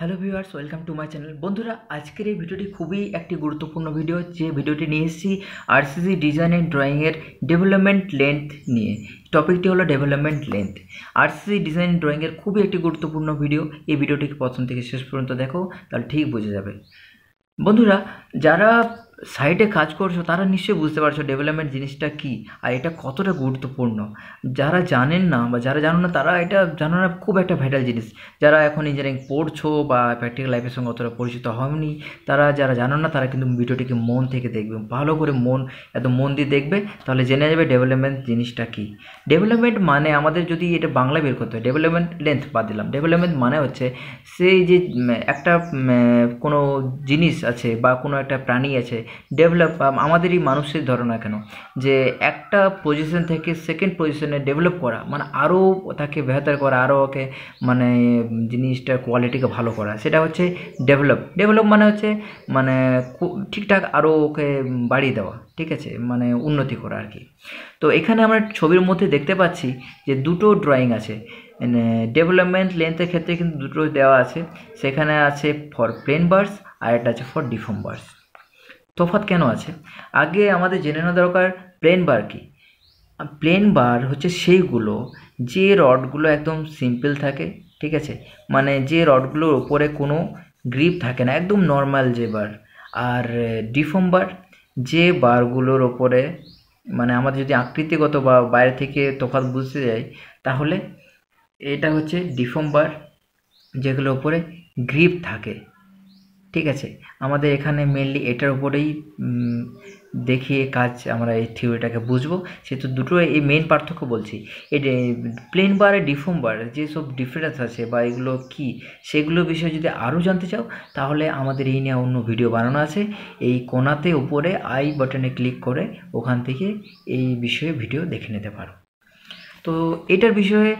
Hello viewers welcome to my channel বন্ধুরা আজকের এই ভিডিওটি খুবই একটি গুরুত্বপূর্ণ ভিডিও যে ভিডিওটি নিয়ে এসেছি আরসিসি ডিজাইন অ্যান্ড ড্রয়িংয়ের ডেভেলপমেন্ট লেন্থ নিয়ে টপিকটি হলো ডেভেলপমেন্ট লেন্থ আরসিসি ডিজাইন ড্রয়িংয়ের খুবই একটি গুরুত্বপূর্ণ ভিডিও এই ভিডিওটিকে প্রথম থেকে শেষ পর্যন্ত দেখো তাহলে ঠিক বোঝা যাবে বন্ধুরা যারা সাইডে কাজ করছো তারা নিশ্চয়ই বুঝতে পারছো ডেভেলপমেন্ট জিনিসটা কি আর এটা কতটা গুরুত্বপূর্ণ যারা জানেন না বা যারা জানো না তারা এটা জানো না খুব একটা ভ্যাটাল জিনিস যারা এখন ইঞ্জিনিয়ারিং পড়ছো বা প্র্যাকটিক্যাল লাইফের সঙ্গে অতটা পরিচিত হওনি তারা যারা জানো না তারা কিন্তু ভিডিওটিকে মন থেকে দেখবে ভালো করে মন এত মন দিয়ে দেখবে তাহলে জেনে যাবে ডেভেলপমেন্ট জিনিসটা কি ডেভেলপমেন্ট মানে আমাদের যদি এটা বাংলা বের করতে হয় ডেভেলপমেন্ট লেন্থ বাদ দিলাম ডেভেলপমেন্ট মানে হচ্ছে সেই যে একটা কোনো জিনিস আছে বা কোনো একটা প্রাণী আছে ডেভেলপ আমাদেরই মানুষের ধারণা কেন যে একটা পজিশন থেকে সেকেন্ড পজিশনে ডেভেলপ করা মানে আরও তাকে বেহতার করা আরও ওকে মানে জিনিসটার কোয়ালিটিকে ভালো করা সেটা হচ্ছে ডেভেলপ ডেভেলপ মানে হচ্ছে মানে ঠিকঠাক আরও ওকে বাড়িয়ে দেওয়া ঠিক আছে মানে উন্নতি করা আর কি তো এখানে আমরা ছবির মধ্যে দেখতে পাচ্ছি যে দুটো ড্রয়িং আছে ডেভেলপমেন্ট মানে লেন্থের ক্ষেত্রে কিন্তু দুটো দেওয়া আছে সেখানে আছে ফর প্লেন বার্স আর একটা আছে ফর ডিফর্ম বার্স তফাৎ কেন আছে আগে আমাদের জেনে নেওয়া দরকার প্লেন বার কি প্লেন বার হচ্ছে সেইগুলো যে রডগুলো একদম সিম্পল থাকে ঠিক আছে মানে যে রডগুলোর ওপরে কোনো গ্রিপ থাকে না একদম নর্মাল যে বার আর ডিফম বার যে বারগুলোর ওপরে মানে আমাদের যদি আকৃতিগত বা বাইরে থেকে তফাৎ বুঝতে যাই তাহলে এটা হচ্ছে ডিফম বার যেগুলোর ওপরে গ্রিপ থাকে ঠিক আছে আমাদের এখানে মেনলি এটার উপরেই দেখিয়ে কাজ আমরা এই থিওরিটাকে বুঝবো সেহেতু দুটো এই মেন পার্থক্য বলছি এই প্লেন বার আর বার যেসব ডিফারেন্স আছে বা এগুলো কি সেগুলো বিষয়ে যদি আরও জানতে চাও তাহলে আমাদের এই নিয়ে অন্য ভিডিও বানানো আছে এই কোনাতে উপরে আই বাটনে ক্লিক করে ওখান থেকে এই বিষয়ে ভিডিও দেখে নিতে পারো তো এটার বিষয়ে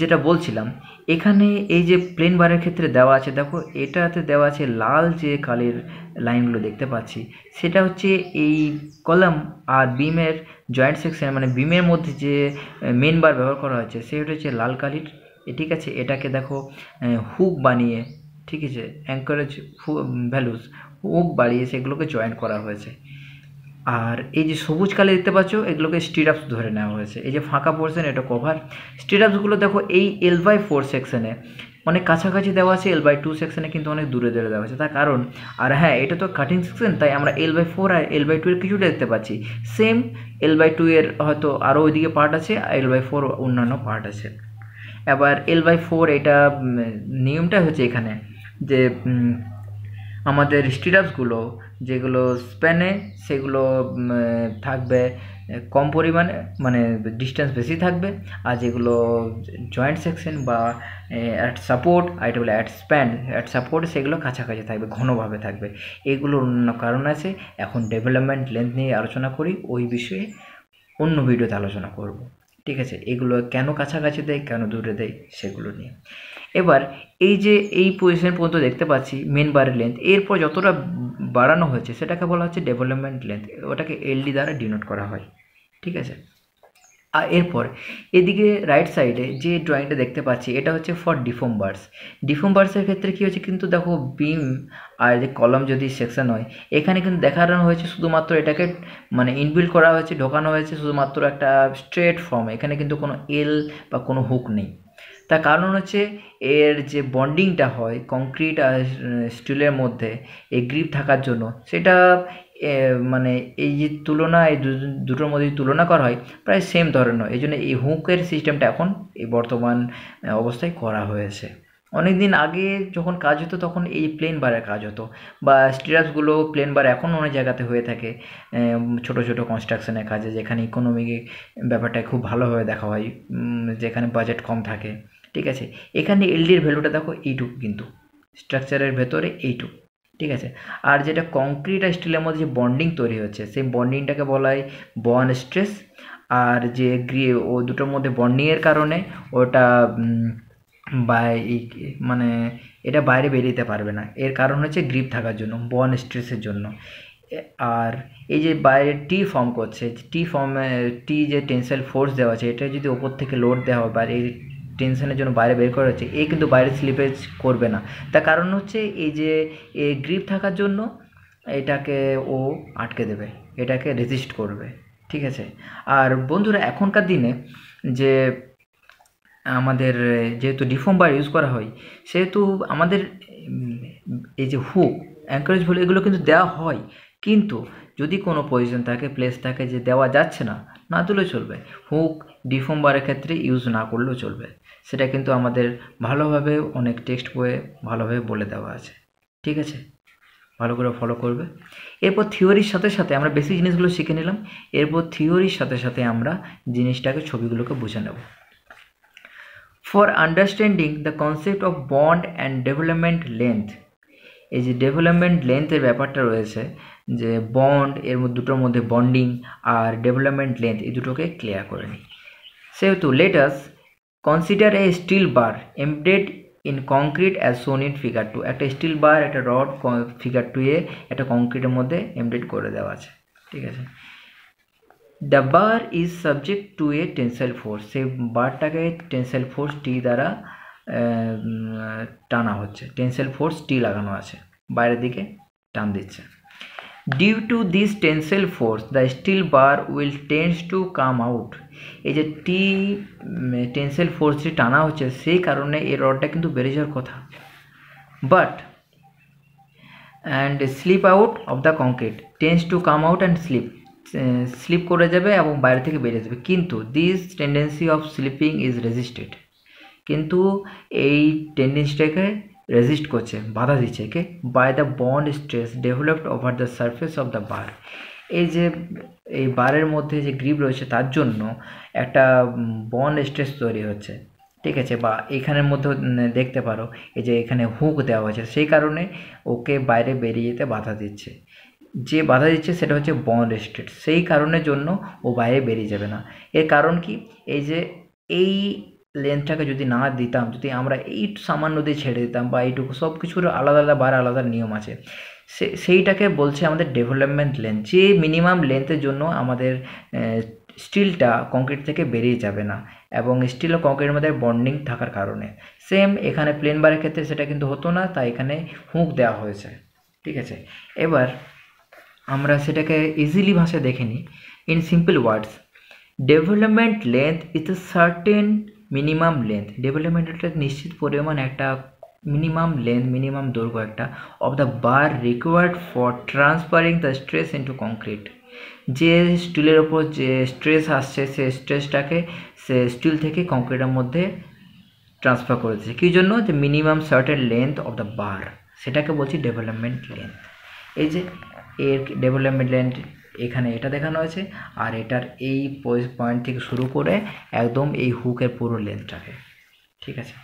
যেটা বলছিলাম এখানে এই যে প্লেন বারের ক্ষেত্রে দেওয়া আছে দেখো এটাতে দেওয়া আছে লাল যে কালের লাইনগুলো দেখতে পাচ্ছি সেটা হচ্ছে এই কলাম আর বিমের জয়েন্ট সেকশন মানে বিমের মধ্যে যে মেন বার ব্যবহার করা হয়েছে সেটা হচ্ছে লাল কালির ঠিক আছে এটাকে দেখো হুক বানিয়ে ঠিক আছে অ্যাঙ্কারেজ ভ্যালুস হুক বাড়িয়ে সেগুলোকে জয়েন্ট করা হয়েছে আর এই যে সবুজ কালে দেখতে পাচ্ছ এগুলোকে স্টিরাপস ধরে নেওয়া হয়েছে এই যে ফাঁকা পোর্শন এটা কভার স্টিরাপসগুলো দেখো এই এল বাই ফোর সেকশনে অনেক কাছাকাছি দেওয়া আছে এল বাই টু সেকশনে কিন্তু অনেক দূরে দূরে দেওয়া আছে তার কারণ আর হ্যাঁ এটা তো কাটিং সেকশন তাই আমরা এল বাই ফোর আর এল বাই টু এর কিছুটা দেখতে পাচ্ছি সেম এল বাই টু এর হয়তো আরও ওইদিকে পার্ট আছে আর এল বাই ফোর অন্যান্য পার্ট আছে এবার এল বাই ফোর এটা নিয়মটা হচ্ছে এখানে যে আমাদের স্টিরাপসগুলো যেগুলো স্প্যানে সেগুলো থাকবে কম পরিমাণে মানে ডিস্টেন্স বেশি থাকবে আর যেগুলো জয়েন্ট সেকশন বা অ্যাট সাপোর্ট আর এটা বলে অ্যাট স্প্যান অ্যাট সাপোর্ট সেগুলো কাছাকাছি থাকবে ঘনভাবে থাকবে এগুলোর অন্য কারণ আছে এখন ডেভেলপমেন্ট লেন্থ নিয়ে আলোচনা করি ওই বিষয়ে অন্য ভিডিওতে আলোচনা করব ঠিক আছে এগুলো কেন কাছাকাছি দেয় কেন দূরে দেয় সেগুলো নিয়ে এবার এই যে এই পজিশন পর্যন্ত দেখতে পাচ্ছি মেন বারের লেন্থ এরপর যতটা বাড়ানো হয়েছে সেটাকে বলা হচ্ছে ডেভেলপমেন্ট লেন্থ ওটাকে এলডি দ্বারা ডিনোট করা হয় ঠিক আছে আর এরপর এদিকে রাইট সাইডে যে ড্রয়িংটা দেখতে পাচ্ছি এটা হচ্ছে ফর ডিফোম বার্স ডিফোম বার্সের ক্ষেত্রে কী হচ্ছে কিন্তু দেখো বিম আর যে কলম যদি সেকশন হয় এখানে কিন্তু দেখানো হয়েছে শুধুমাত্র এটাকে মানে ইনবিল্ড করা হয়েছে ঢোকানো হয়েছে শুধুমাত্র একটা স্ট্রেট ফর্ম এখানে কিন্তু কোনো এল বা কোনো হুক নেই তার কারণ হচ্ছে এর যে বন্ডিংটা হয় কংক্রিট আর স্টিলের মধ্যে এই গ্রিপ থাকার জন্য সেটা মানে এই যে তুলনা এই দুটোর মধ্যে তুলনা করা হয় প্রায় সেম ধরনের এই জন্য এই হুকের সিস্টেমটা এখন এই বর্তমান অবস্থায় করা হয়েছে অনেক দিন আগে যখন কাজ হতো তখন এই প্লেন বারের কাজ হতো বা স্টিরাসগুলো প্লেন বার এখন অনেক জায়গাতে হয়ে থাকে ছোট ছোট কনস্ট্রাকশনের কাজে যেখানে ইকোনমিক ব্যাপারটা খুব ভালোভাবে দেখা হয় যেখানে বাজেট কম থাকে ঠিক আছে এখানে এলডির ভ্যালুটা দেখো এইটুকু কিন্তু স্ট্রাকচারের ভেতরে এইটুকু ঠিক আছে আর যেটা কংক্রিট আর স্টিলের মধ্যে যে বন্ডিং তৈরি হচ্ছে সেই বন্ডিংটাকে বলা হয় বন স্ট্রেস আর যে গ্রিয়ে ও দুটোর মধ্যে বন্ডিংয়ের কারণে ওটা মানে এটা বাইরে বেরোতে পারবে না এর কারণ হচ্ছে গ্রিপ থাকার জন্য বন স্ট্রেসের জন্য আর এই যে বাইরে টি ফর্ম করছে টি ফর্মে টি যে টেনসাইল ফোর্স দেওয়া আছে এটা যদি ওপর থেকে লোড দেওয়া হয় বা এই টেনশনের জন্য বাইরে বের করা হচ্ছে এ কিন্তু বাইরে স্লিপেজ করবে না তার কারণ হচ্ছে এই যে এ গ্রিপ থাকার জন্য এটাকে ও আটকে দেবে এটাকে রেজিস্ট করবে ঠিক আছে আর বন্ধুরা এখনকার দিনে যে আমাদের যেহেতু ডিফোম বার ইউজ করা হয় সেহেতু আমাদের এই যে হুক অ্যাঙ্কারেজ ভুল এগুলো কিন্তু দেওয়া হয় কিন্তু যদি কোনো প্রয়োজন থাকে প্লেস থাকে যে দেওয়া যাচ্ছে না না তুলে চলবে হুক ডিফোম্বারের ক্ষেত্রে ইউজ না করলেও চলবে সেটা কিন্তু আমাদের ভালোভাবে অনেক টেক্সট বইয়ে ভালোভাবে বলে দেওয়া আছে ঠিক আছে ভালো করে ফলো করবে এরপর থিওরির সাথে সাথে আমরা বেশি জিনিসগুলো শিখে নিলাম এরপর থিওরির সাথে সাথে আমরা জিনিসটাকে ছবিগুলোকে বুঝে নেব for understanding the concept of bond and development length এই যে ডেভেলপমেন্ট লেন্থের ব্যাপারটা রয়েছে যে বন্ড এর দুটোর মধ্যে বন্ডিং আর ডেভেলপমেন্ট লেন্থ এই দুটোকে ক্লিয়ার করে নিই সেহেতু let's consider a steel bar embedded in concrete as shown in figure two একটা স্টিল বার একটা রড ফিগার টু এ একটা কংক্রিটের মধ্যে এমপ্লেড করে দেওয়া আছে ঠিক আছে the bar is subject to a tensile force সেই বারটাকে টেন্সাইল ফোর্স টি দ্বারা টানা হচ্ছে টেন্সাইল ফোর্স টি লাগানো আছে বাইরের দিকে টান দিচ্ছে Due to this tensile force, the steel bar will tends to come out. এই যে টি টেন্সেল ফোর্স যে টানা হচ্ছে সেই কারণে এই রডটা কিন্তু বেড়ে যাওয়ার কথা but and slip out of the concrete tends to come out and slip slip করে যাবে এবং বাইরে থেকে বেরিয়ে যাবে কিন্তু this tendency of slipping is resisted কিন্তু এই টেন্ডেন্সিটাকে রেজিস্ট করছে বাধা দিচ্ছে কে by the bond stress developed over the surface of the bar এই যে এই বারের মধ্যে যে গ্রিপ রয়েছে তার জন্য একটা বন্ড স্ট্রেস তৈরি হচ্ছে ঠিক আছে বা এখানের মধ্যে দেখতে পারো এই যে এখানে হুক দেওয়া হয়েছে সেই কারণে ওকে বাইরে বেরিয়ে যেতে বাধা দিচ্ছে যে বাধা দিচ্ছে সেটা হচ্ছে বন্ড স্ট্রেস সেই কারণের জন্য ও বাইরে বেরিয়ে যাবে না এর কারণ কি এই যে এই লেন্থটাকে যদি না দিতাম যদি আমরা এই সামান্য দিয়ে ছেড়ে দিতাম বা এইটুকু সব কিছুর আলাদা আলাদা বার আলাদা নিয়ম আছে সে সেইটাকে বলছে আমাদের ডেভেলপমেন্ট লেন্থ যে মিনিমাম লেন্থের জন্য আমাদের স্টিলটা কংক্রিট থেকে বেরিয়ে যাবে না এবং স্টিল ও কংক্রিটের মধ্যে বন্ডিং থাকার কারণে সেম এখানে প্লেন বারের ক্ষেত্রে সেটা কিন্তু হতো না তাই এখানে হুঁক দেওয়া হয়েছে ঠিক আছে এবার আমরা সেটাকে ইজিলি ভাষায় দেখে নিই in simple words development length is a certain minimum length ডেভেলপমেন্টালটা নিশ্চিত পরিমাণ একটা মিনিমাম লেন্থ মিনিমাম দৈর্ঘ্য একটা of the bar required for transferring the stress into concrete যে স্টিলের ওপর যে স্ট্রেস আসছে সে স্ট্রেসটাকে সে স্টিল থেকে কংক্রিটের মধ্যে ট্রান্সফার করে দিচ্ছে কী জন্য যে minimum certain length of the bar সেটাকে বলছি ডেভেলপমেন্ট লেন্থ এই যে এর ডেভেলপমেন্ট লেন্থ এখানে এটা দেখানো হয়েছে আর এটার এই পয়েন্ট থেকে শুরু করে একদম এই হুকের পুরো লেন্থটাকে ঠিক আছে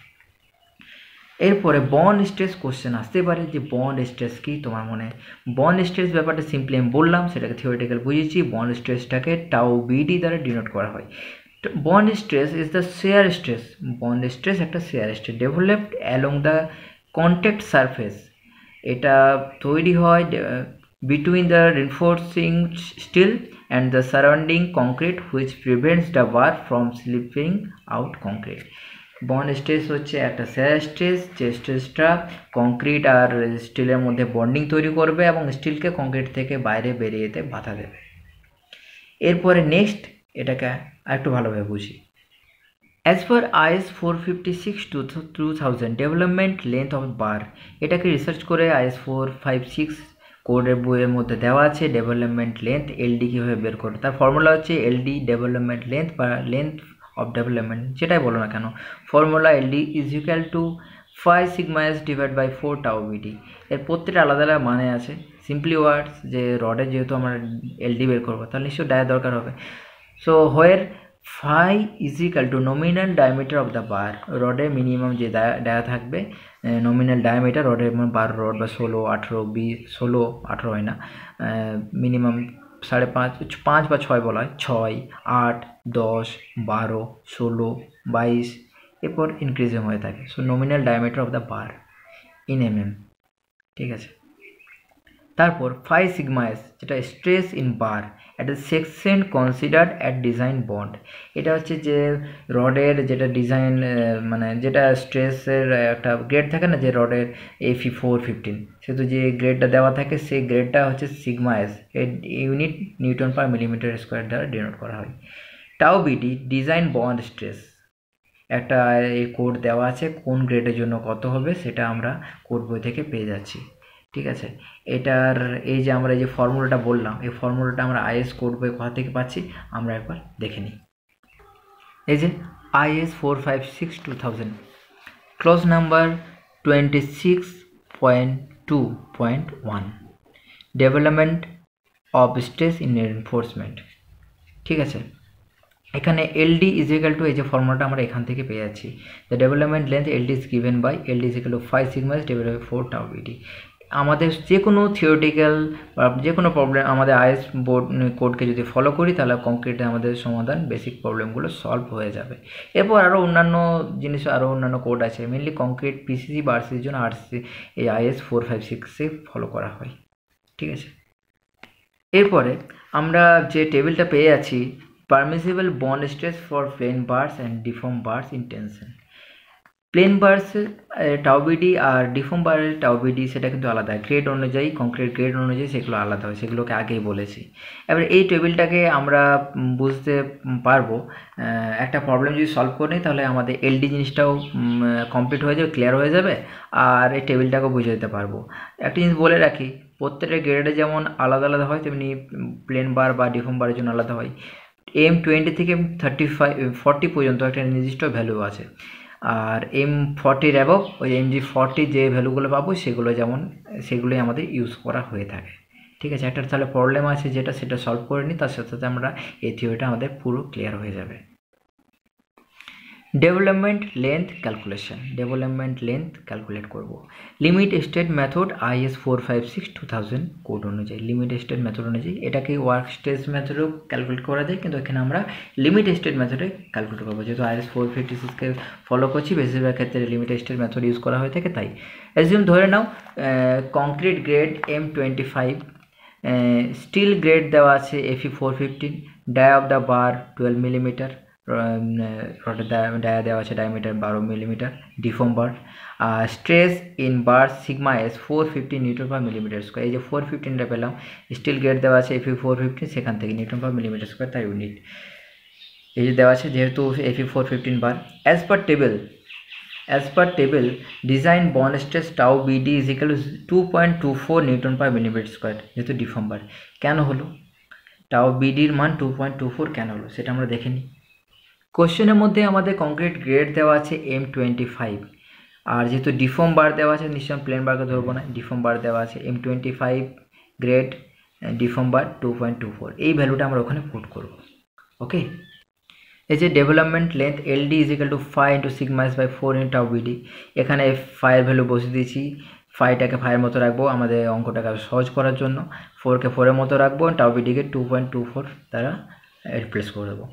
এরপরে বন স্ট্রেস কোশ্চেন আসতে পারে যে বন স্ট্রেস কি তোমার মনে বন স্ট্রেস ব্যাপারটা সিম্পলি আমি বললাম সেটাকে থিওরিটিক্যাল বুঝেছি বন স্ট্রেসটাকে টাও বিডি দ্বারা ডিনোট করা হয় bond stress is the shear stress bond stress একটা shear stress developed along the contact surface এটা তৈরি হয় between the reinforcing steel and the surrounding concrete which prevents the bar from slipping out concrete bond stress হচ্ছে একটা sir stress যে স্ট্রেসটা concrete আর স্টিলের মধ্যে বন্ডিং তৈরি করবে এবং স্টিলকে কংক্রিট থেকে বাইরে বেরিয়ে যেতে বাধা দেবে এরপরে নেক্সট এটাকে আরেকটু ভালোভাবে বুঝি as per IS four fifty six two two thousand development length of bar এটাকে রিসার্চ করে আইএস ফোর ফাইভ সিক্স কোডের বইয়ের মধ্যে দেওয়া আছে ডেভেলপমেন্ট লেন্থ এলডি কীভাবে বের করবে তার ফর্মুলা হচ্ছে এলডি ডেভেলপমেন্ট লেন্থ বা লেন্থ অফ ডেভেলপমেন্ট যেটাই বলো না কেন formula LD is equal to five S divide by four tau BD এর প্রত্যেকটা আলাদা আলাদা মানে আছে সিম্পলি ওয়ার্ডস যে রডে যেহেতু আমরা এলডি বের করবো তাহলে নিশ্চয়ই ডায়ের দরকার হবে so where phi is equal to nominal diameter of the bar রডের মিনিমাম যে ডায়া থাকবে নমিনাল ডায়ামিটার রডের বারো রড বা ষোলো আঠেরো বিশ ষোলো আঠেরো হয় না মিনিমাম সাড়ে পাঁচ পাঁচ বা ছয় বলা হয় ছয় আট দশ বারো ষোলো বাইশ এরপর ইনক্রিজিং হয়ে থাকে so nominal diameter of the bar in M M ঠিক আছে তারপর ফাই সিগমা এস যেটা stress in bar at section considered at design bond এটা হচ্ছে যে রডের যেটা ডিজাইন মানে যেটা স্ট্রেসের একটা গ্রেড থাকে না যে রডের এ ফি ফোর ফিফটিন সেহেতু যে গ্রেডটা দেওয়া থাকে সেই গ্রেডটা হচ্ছে সিগমা এস এর unit newton per millimetre square দ্বারা ডিনোট করা হয় টাও বিডি ডিজাইন বন্ড স্ট্রেস একটা এই কোড দেওয়া আছে কোন গ্রেডের জন্য কত হবে সেটা আমরা কোড বই থেকে পেয়ে যাচ্ছি ঠিক আছে এটার এই যে আমরা এই যে ফর্মুলাটা বললাম এই ফর্মুলাটা আমরা আইএস কোড বই কোথা থেকে পাচ্ছি আমরা একবার দেখে নিই এই যে IS four five six two thousand clause number twenty six point two point one development of stress in enforcement ঠিক আছে এখানে এলডি ইজ ইকাল টু এই যে ফর্মুলাটা আমরা এখান থেকে পেয়ে যাচ্ছি the development length LD is given by LD is equal to five sigma S develop four tau BD আমাদের যে কোনো থিওরিটিক্যাল বা যে কোনো প্রবলেম আমাদের আইএস বোর্ড কোডকে যদি ফলো করি তাহলে কংক্রিটে আমাদের সমাধান বেসিক প্রবলেমগুলো সলভ হয়ে যাবে এরপর আরও অন্যান্য জিনিস আরও অন্যান্য কোড আছে মেনলি কংক্রিট পিসিসি বা জন্য আরসি এই আইএস ফোর ফাইভ সিক্সে ফলো করা হয় ঠিক আছে এরপরে আমরা যে টেবিলটা পেয়ে আছি permissible bond stress for plain bars and deform bars in tension plain bars tau bd আর ডিফোম বারের টাউবিডি সেটা কিন্তু আলাদা গ্রেড অনুযায়ী কংক্রিট গ্রেড অনুযায়ী সেগুলো আলাদা হয় সেগুলোকে আগেই বলেছি এবার এই টেবিলটাকে আমরা বুঝতে পারবো একটা প্রবলেম যদি সলভ করে নিই তাহলে আমাদের এলডি জিনিসটাও কমপ্লিট হয়ে যাবে ক্লিয়ার হয়ে যাবে আর এই টেবিলটাকেও বুঝে দিতে পারবো একটা জিনিস বলে রাখি প্রত্যেকটা গ্রেডে যেমন আলাদা আলাদা হয় তেমনি প্লেন বার বা ডিফোম বারের জন্য আলাদা হয় এম টোয়েন্টি থেকে থার্টি ফাইভ ফর্টি পর্যন্ত একটা নির্দিষ্ট ভ্যালু আছে আর এম ফর্টির অ্যাবভ ওই এম জি ফর্টির যে ভ্যালুগুলো পাবো সেগুলো যেমন সেগুলোই আমাদের ইউজ করা হয়ে থাকে ঠিক আছে একটা তাহলে প্রবলেম আছে যেটা সেটা সলভ করে নিই তার সাথে সাথে আমরা এই থিওরিটা আমাদের পুরো ক্লিয়ার হয়ে যাবে development length calculation development length calculate করব limit state method S four five six two thousand code অনুযায়ী লিমিট স্টেট মেথড অনুযায়ী এটাকে ওয়ার্ক স্টেজ মেথডেও ক্যালকুলেট করা যায় কিন্তু এখানে আমরা লিমিট স্টেট মেথডে ক্যালকুলেট করবো যেহেতু আইএস ফোর ফিফটি সিক্সকে ফলো করছি বেশিরভাগ ক্ষেত্রে লিমিট স্টেট মেথড ইউজ করা হয়ে থাকে তাই এজিউম ধরে নাও concrete grade M twenty five steel grade দেওয়া আছে Fe four fifteen dia of the bar twelve millimeter রটের ডায়া দেওয়া আছে ডায়ামিটার বারো মিলিমিটার ডিফোম বার আর stress in bar sigma S four fifty newton per millimetre square এই যে four ফিফটিনটা পেলাম স্টিল গেট দেওয়া আছে এফি ফোর ফিফটিন সেখান থেকে নিউটন পার মিলিমিটার স্কোয়ার তার ইউনিট এই যে দেওয়া আছে যেহেতু Fe four fifteen bar as per table as per table design bond stress tau bd is equal two point two four newton per millimetre square যেহেতু deform বার কেন হলো টাও বিডির মান টু পয়েন্ট টু ফোর কেন হলো সেটা আমরা দেখে নিই কোশ্চেনের মধ্যে আমাদের কংক্রিট গ্রেড দেওয়া আছে এম টোয়েন্টি ফাইভ আর যেহেতু ডিফর্ম বার দেওয়া আছে নিশ্চয় প্লেন বারকে ধরবো না ডিফর্ম বার দেওয়া আছে M twenty five grade deform bar two point two four এই ভ্যালুটা আমরা ওখানে পুট করব ওকে এই যে development length D is equal to phi into sigma s by four into bd এখানে ফায়ের ভ্যালু বসে দিয়েছি ফাইটাকে ফাইয়ের মতো রাখবো আমাদের অঙ্কটাকে সহজ করার জন্য ফোরকে ফোরের মতো রাখবো বিডিকে টু পয়েন্ট টু ফোর দ্বারা রিপ্লেস করে দেবো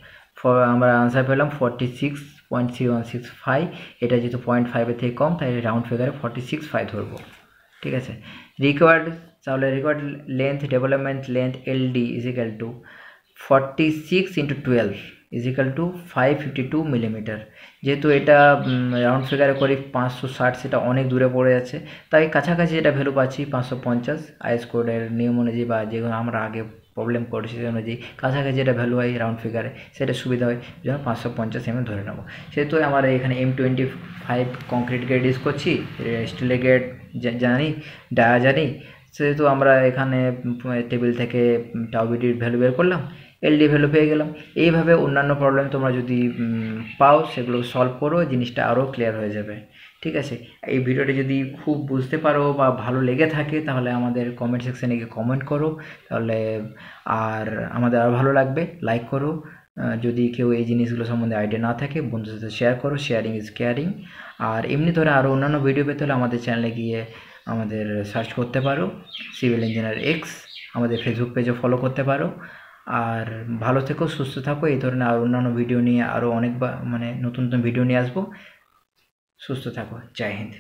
আমরা আনসার পেলাম forty six point three one six five এটা যেহেতু পয়েন্ট ফাইভের থেকে কম তাই রাউন্ড ফিগারে ফর্টি সিক্স ফাইভ ধরবো ঠিক আছে রিকোয়ার্ড তাহলে required length development length LD is equal to forty six into twelve is equal to five fifty two millimeter যেহেতু এটা রাউন্ড ফিগারে করি পাঁচশো ষাট সেটা অনেক দূরে পড়ে যাচ্ছে তাই কাছাকাছি এটা ভ্যালু পাচ্ছি পাঁচশো পঞ্চাশ কোডের নিয়ম অনুযায়ী বা যেগুলো আমরা আগে প্রবলেম করছে সেই অনুযায়ী কাছাকাছি যেটা ভ্যালু হয় রাউন্ড ফিগারে সেটা সুবিধা হয় যেন পাঁচশো পঞ্চাশ এমএম ধরে নেবো সেহেতু আমরা এখানে M twenty five concrete grade use করছি স্টিলের গেট জানি ডায়া জানি সেহেতু আমরা এখানে টেবিল থেকে টাউবিটির ভ্যালু বের করলাম এলডি ভ্যালু পেয়ে গেলাম এইভাবে অন্যান্য প্রবলেম তোমরা যদি পাও সেগুলো সলভ করো জিনিসটা আরও ক্লিয়ার হয়ে যাবে ঠিক আছে এই ভিডিওটি যদি খুব বুঝতে পারো বা ভালো লেগে থাকে তাহলে আমাদের কমেন্ট সেকশানে গিয়ে কমেন্ট করো তাহলে আর আমাদের আরও ভালো লাগবে লাইক করো যদি কেউ এই জিনিসগুলো সম্বন্ধে আইডিয়া না থাকে বন্ধুদের সাথে শেয়ার করো শেয়ারিং ইজ কেয়ারিং আর এমনি ধরে আরও অন্যান্য ভিডিও পেতে হলে আমাদের চ্যানেলে গিয়ে আমাদের সার্চ করতে পারো সিভিল ইঞ্জিনিয়ার এক্স আমাদের ফেসবুক পেজে ফলো করতে পারো আর ভালো থেকো সুস্থ থাকো এই ধরনের আর অন্যান্য ভিডিও নিয়ে আরও অনেক মানে নতুন নতুন ভিডিও নিয়ে আসবো সুস্থ থাকো জয় হিন্দ